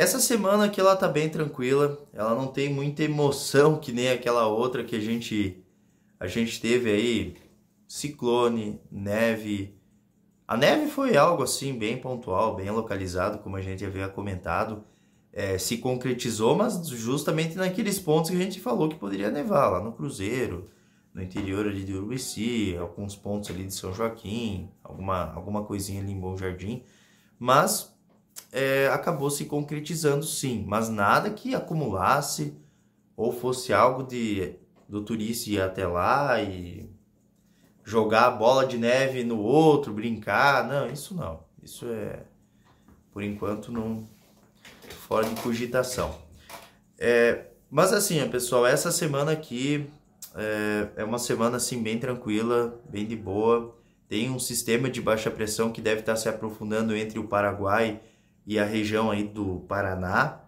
Essa semana aqui ela tá bem tranquila, ela não tem muita emoção que nem aquela outra que a gente a gente teve aí ciclone, neve. A neve foi algo assim bem pontual, bem localizado, como a gente havia comentado, é, se concretizou, mas justamente naqueles pontos que a gente falou que poderia nevar, lá no Cruzeiro, no interior ali de Urubici, alguns pontos ali de São Joaquim, alguma alguma coisinha ali em Bom Jardim, mas é, acabou se concretizando sim, mas nada que acumulasse ou fosse algo de do turista ir até lá e jogar a bola de neve no outro, brincar, não, isso não. Isso é por enquanto não fora de cogitação. É, mas assim, pessoal, essa semana aqui é, é uma semana assim bem tranquila, bem de boa. Tem um sistema de baixa pressão que deve estar se aprofundando entre o Paraguai e a região aí do Paraná.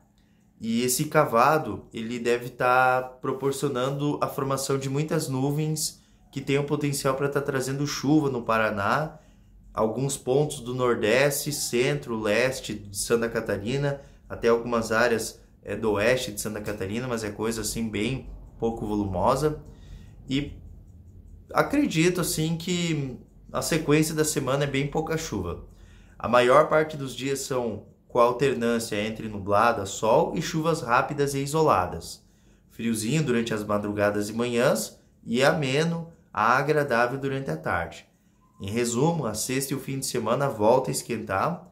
E esse cavado, ele deve estar tá proporcionando a formação de muitas nuvens que tem o potencial para estar tá trazendo chuva no Paraná, alguns pontos do Nordeste, Centro, Leste de Santa Catarina, até algumas áreas é, do Oeste de Santa Catarina, mas é coisa assim bem pouco volumosa. E acredito assim que a sequência da semana é bem pouca chuva. A maior parte dos dias são com alternância entre nublada, sol e chuvas rápidas e isoladas. Friozinho durante as madrugadas e manhãs e ameno a agradável durante a tarde. Em resumo, a sexta e o fim de semana volta a esquentar,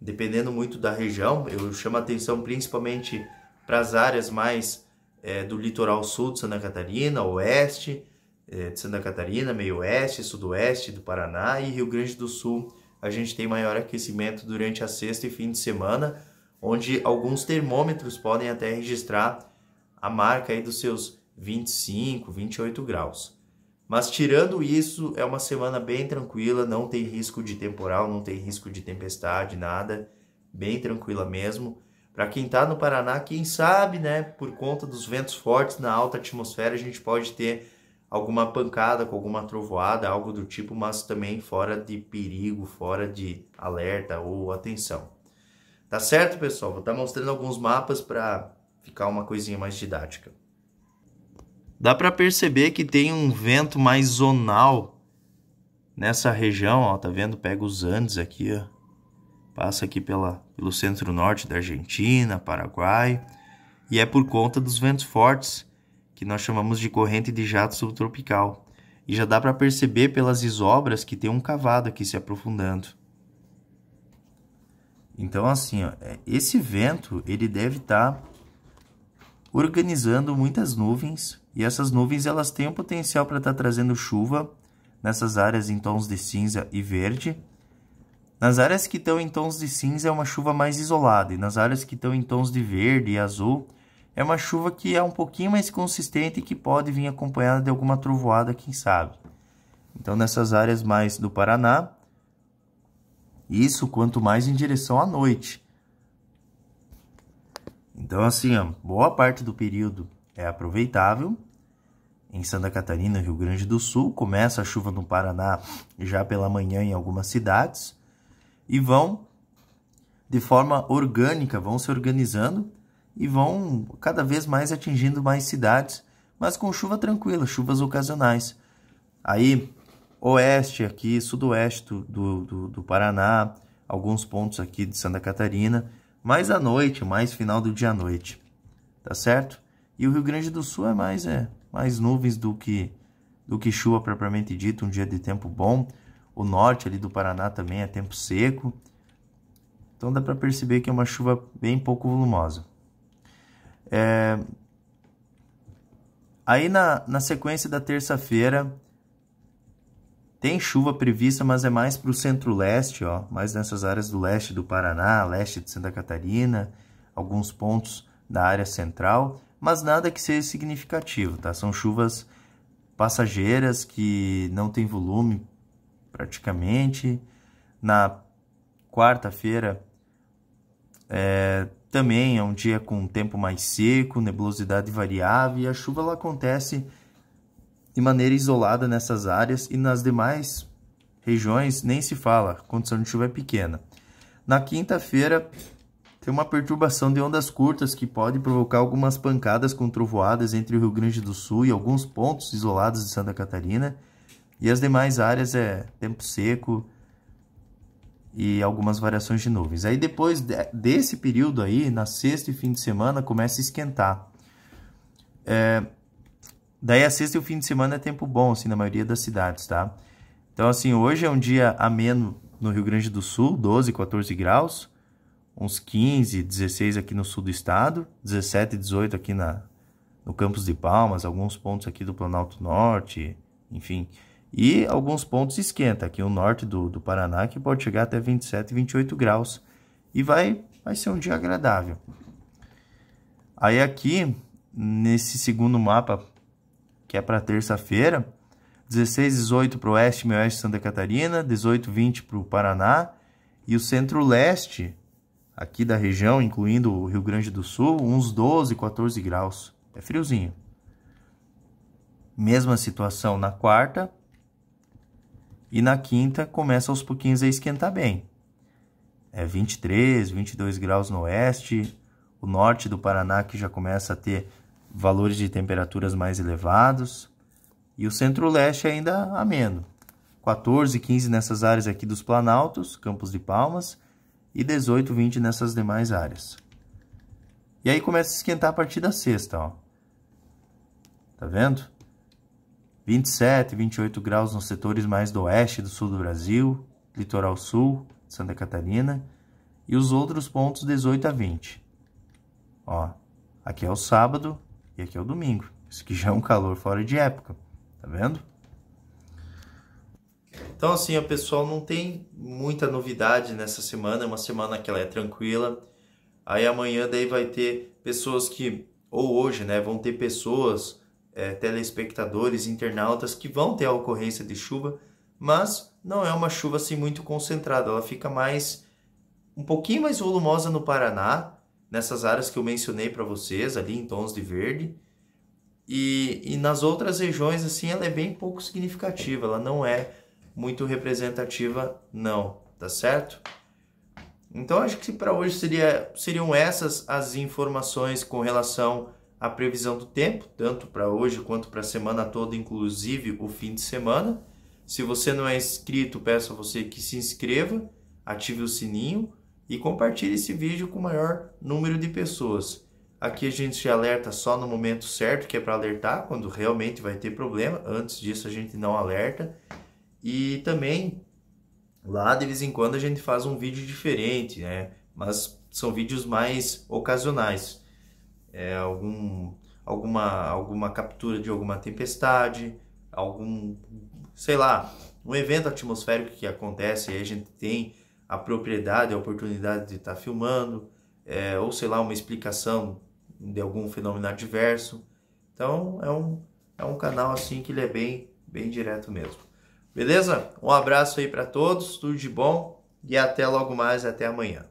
dependendo muito da região. Eu chamo a atenção principalmente para as áreas mais é, do litoral sul de Santa Catarina, oeste é, de Santa Catarina, meio oeste, sudoeste do Paraná e Rio Grande do Sul a gente tem maior aquecimento durante a sexta e fim de semana, onde alguns termômetros podem até registrar a marca aí dos seus 25, 28 graus. Mas tirando isso, é uma semana bem tranquila, não tem risco de temporal, não tem risco de tempestade, nada, bem tranquila mesmo. Para quem está no Paraná, quem sabe, né, por conta dos ventos fortes na alta atmosfera, a gente pode ter alguma pancada, com alguma trovoada, algo do tipo, mas também fora de perigo, fora de alerta ou atenção. Tá certo, pessoal? Vou estar tá mostrando alguns mapas para ficar uma coisinha mais didática. Dá para perceber que tem um vento mais zonal nessa região, ó, tá vendo? Pega os Andes aqui, ó. Passa aqui pela, pelo centro-norte da Argentina, Paraguai, e é por conta dos ventos fortes que nós chamamos de corrente de jato subtropical. E já dá para perceber pelas isobras que tem um cavado aqui se aprofundando. Então assim, ó, é, esse vento ele deve estar tá organizando muitas nuvens e essas nuvens elas têm o potencial para estar tá trazendo chuva nessas áreas em tons de cinza e verde. Nas áreas que estão em tons de cinza é uma chuva mais isolada e nas áreas que estão em tons de verde e azul é uma chuva que é um pouquinho mais consistente e que pode vir acompanhada de alguma trovoada, quem sabe. Então, nessas áreas mais do Paraná, isso quanto mais em direção à noite. Então, assim, ó, boa parte do período é aproveitável. Em Santa Catarina, Rio Grande do Sul, começa a chuva no Paraná já pela manhã em algumas cidades e vão de forma orgânica, vão se organizando e vão cada vez mais atingindo mais cidades, mas com chuva tranquila, chuvas ocasionais. Aí, oeste aqui, sudoeste do, do, do Paraná, alguns pontos aqui de Santa Catarina, mais à noite, mais final do dia à noite, tá certo? E o Rio Grande do Sul é mais, é, mais nuvens do que, do que chuva propriamente dito, um dia de tempo bom. O norte ali do Paraná também é tempo seco, então dá para perceber que é uma chuva bem pouco volumosa. É... Aí na, na sequência da terça-feira, tem chuva prevista, mas é mais para o centro-leste, ó, mais nessas áreas do leste do Paraná, leste de Santa Catarina, alguns pontos da área central, mas nada que seja significativo, tá? São chuvas passageiras que não tem volume praticamente. Na quarta-feira é, também é um dia com tempo mais seco, nebulosidade variável e a chuva ela acontece de maneira isolada nessas áreas e nas demais regiões nem se fala, a condição de chuva é pequena. Na quinta-feira tem uma perturbação de ondas curtas que pode provocar algumas pancadas com trovoadas entre o Rio Grande do Sul e alguns pontos isolados de Santa Catarina. E as demais áreas é tempo seco, e algumas variações de nuvens. Aí depois desse período aí, na sexta e fim de semana, começa a esquentar. É, daí a sexta e o fim de semana é tempo bom, assim, na maioria das cidades, tá? Então, assim, hoje é um dia ameno no Rio Grande do Sul, 12, 14 graus, uns 15, 16 aqui no sul do estado, 17, 18 aqui na, no Campos de Palmas, alguns pontos aqui do Planalto Norte, enfim... E alguns pontos esquenta, aqui o norte do, do Paraná, que pode chegar até 27, 28 graus. E vai, vai ser um dia agradável. Aí aqui, nesse segundo mapa, que é para terça-feira, 16, 18 para o oeste e oeste de Santa Catarina, 18, 20 para o Paraná, e o centro-leste, aqui da região, incluindo o Rio Grande do Sul, uns 12, 14 graus. É friozinho. Mesma situação na quarta, e na quinta começa aos pouquinhos a esquentar bem. É 23, 22 graus no oeste, o norte do Paraná que já começa a ter valores de temperaturas mais elevados e o centro-leste ainda ameno. 14, 15 nessas áreas aqui dos planaltos, Campos de Palmas, e 18, 20 nessas demais áreas. E aí começa a esquentar a partir da sexta, ó. Tá vendo? 27, 28 graus nos setores mais do oeste e do sul do Brasil, litoral sul, Santa Catarina, e os outros pontos 18 a 20. Ó, aqui é o sábado e aqui é o domingo. Isso aqui já é um calor fora de época, tá vendo? Então assim, pessoal não tem muita novidade nessa semana, é uma semana que ela é tranquila. Aí amanhã daí vai ter pessoas que ou hoje, né, vão ter pessoas é, telespectadores, internautas que vão ter a ocorrência de chuva, mas não é uma chuva assim muito concentrada, ela fica mais um pouquinho mais volumosa no Paraná, nessas áreas que eu mencionei para vocês ali em tons de verde. E, e nas outras regiões assim ela é bem pouco significativa, ela não é muito representativa não, tá certo? Então acho que para hoje seria, seriam essas as informações com relação a previsão do tempo, tanto para hoje quanto para a semana toda, inclusive o fim de semana. Se você não é inscrito, peço a você que se inscreva, ative o sininho e compartilhe esse vídeo com o maior número de pessoas. Aqui a gente alerta só no momento certo, que é para alertar quando realmente vai ter problema. Antes disso a gente não alerta. E também lá de vez em quando a gente faz um vídeo diferente, né? Mas são vídeos mais ocasionais é, algum, alguma, alguma captura de alguma tempestade, algum, sei lá, um evento atmosférico que acontece e a gente tem a propriedade, a oportunidade de estar tá filmando, é, ou sei lá, uma explicação de algum fenômeno adverso. Então é um, é um canal assim que ele é bem, bem direto mesmo. Beleza? Um abraço aí para todos, tudo de bom e até logo mais, até amanhã.